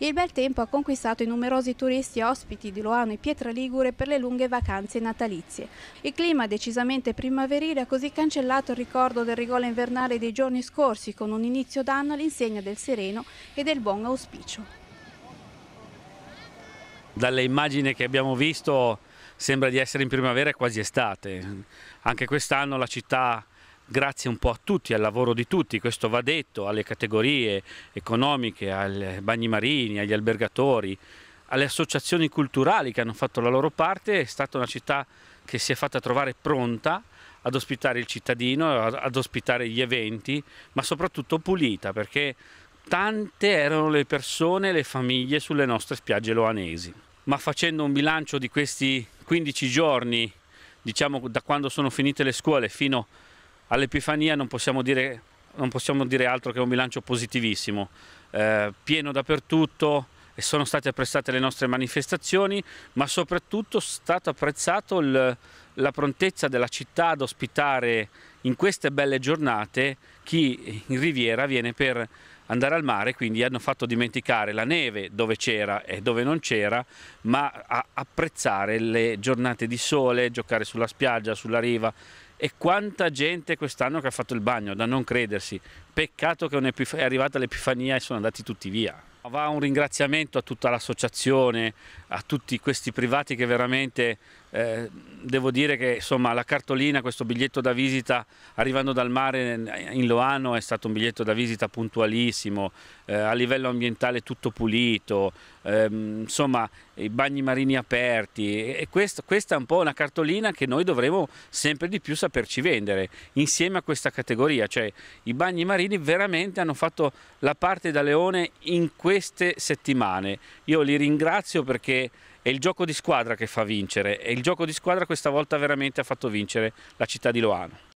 Il bel tempo ha conquistato i numerosi turisti ospiti di Loano e Pietra Ligure per le lunghe vacanze natalizie. Il clima decisamente primaverile ha così cancellato il ricordo del rigolo invernale dei giorni scorsi con un inizio d'anno all'insegna del sereno e del buon auspicio. Dalle immagini che abbiamo visto sembra di essere in primavera e quasi estate. Anche quest'anno la città grazie un po' a tutti, al lavoro di tutti, questo va detto, alle categorie economiche, ai bagni marini, agli albergatori, alle associazioni culturali che hanno fatto la loro parte, è stata una città che si è fatta trovare pronta ad ospitare il cittadino, ad ospitare gli eventi, ma soprattutto pulita perché tante erano le persone, e le famiglie sulle nostre spiagge loanesi. Ma facendo un bilancio di questi 15 giorni, diciamo da quando sono finite le scuole fino a all'Epifania non, non possiamo dire altro che un bilancio positivissimo, eh, pieno dappertutto, e sono state apprezzate le nostre manifestazioni, ma soprattutto è stata apprezzata la prontezza della città ad ospitare in queste belle giornate chi in Riviera viene per andare al mare, quindi hanno fatto dimenticare la neve dove c'era e dove non c'era, ma apprezzare le giornate di sole, giocare sulla spiaggia, sulla riva e quanta gente quest'anno che ha fatto il bagno, da non credersi. Peccato che è arrivata l'Epifania e sono andati tutti via. Va un ringraziamento a tutta l'associazione, a tutti questi privati che veramente eh, devo dire che insomma, la cartolina, questo biglietto da visita arrivando dal mare in Loano è stato un biglietto da visita puntualissimo, eh, a livello ambientale tutto pulito, ehm, insomma i bagni marini aperti e, questo, questa è un po' una cartolina che noi dovremo sempre di più saperci vendere insieme a questa categoria, cioè i bagni marini veramente hanno fatto la parte da leone in queste settimane, io li ringrazio perché è il gioco di squadra che fa vincere e il gioco di squadra questa volta veramente ha fatto vincere la città di Loano.